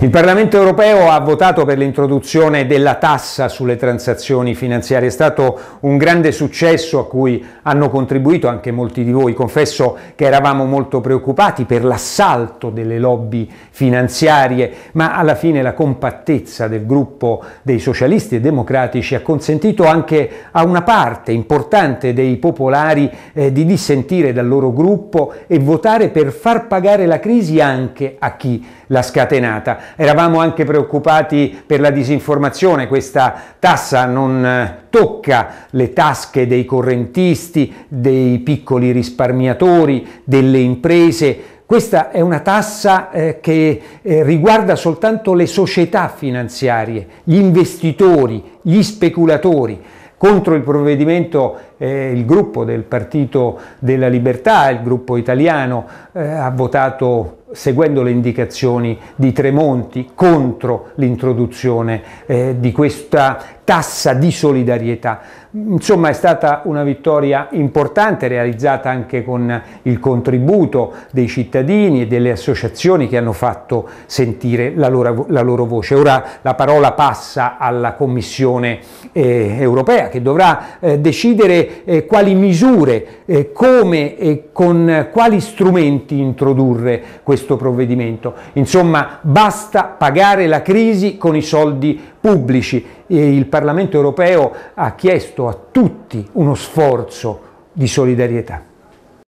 Il Parlamento europeo ha votato per l'introduzione della tassa sulle transazioni finanziarie, è stato un grande successo a cui hanno contribuito anche molti di voi, confesso che eravamo molto preoccupati per l'assalto delle lobby finanziarie, ma alla fine la compattezza del gruppo dei socialisti e democratici ha consentito anche a una parte importante dei popolari eh, di dissentire dal loro gruppo e votare per far pagare la crisi anche a chi l'ha scatenata. Eravamo anche preoccupati per la disinformazione, questa tassa non eh, tocca le tasche dei correntisti, dei piccoli risparmiatori, delle imprese. Questa è una tassa eh, che eh, riguarda soltanto le società finanziarie, gli investitori, gli speculatori contro il provvedimento eh, il gruppo del Partito della Libertà, il gruppo italiano, eh, ha votato seguendo le indicazioni di Tremonti contro l'introduzione eh, di questa tassa di solidarietà. Insomma è stata una vittoria importante realizzata anche con il contributo dei cittadini e delle associazioni che hanno fatto sentire la loro, la loro voce. Ora la parola passa alla Commissione eh, europea che dovrà eh, decidere eh, quali misure, eh, come e con quali strumenti introdurre questo questo provvedimento. Insomma, basta pagare la crisi con i soldi pubblici. E il Parlamento europeo ha chiesto a tutti uno sforzo di solidarietà.